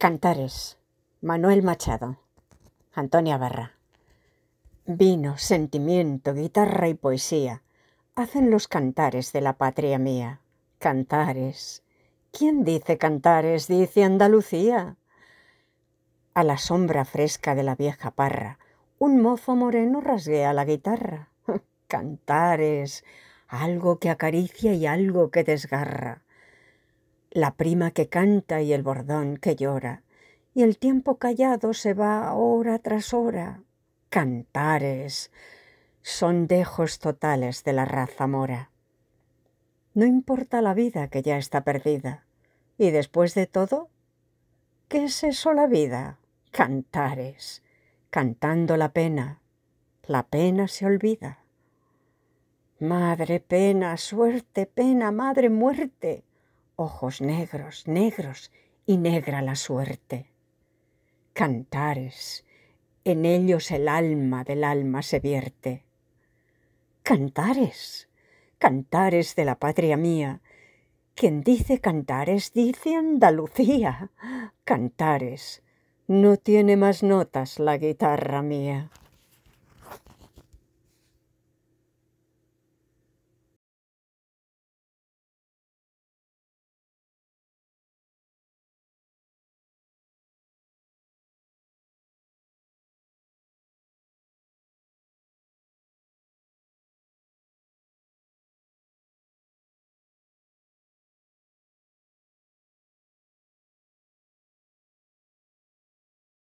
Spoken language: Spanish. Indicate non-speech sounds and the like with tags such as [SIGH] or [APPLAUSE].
Cantares, Manuel Machado, Antonia Barra. Vino, sentimiento, guitarra y poesía hacen los cantares de la patria mía. Cantares. ¿Quién dice cantares? Dice Andalucía. A la sombra fresca de la vieja parra, un mozo moreno rasguea la guitarra. [LAUGHS] Cantares, algo que acaricia y algo que desgarra la prima que canta y el bordón que llora, y el tiempo callado se va hora tras hora. Cantares, son dejos totales de la raza mora. No importa la vida que ya está perdida, y después de todo, ¿qué es eso la vida? Cantares, cantando la pena, la pena se olvida. Madre pena, suerte pena, madre muerte, ojos negros, negros y negra la suerte. Cantares, en ellos el alma del alma se vierte. Cantares, cantares de la patria mía. Quien dice cantares dice Andalucía. Cantares, no tiene más notas la guitarra mía.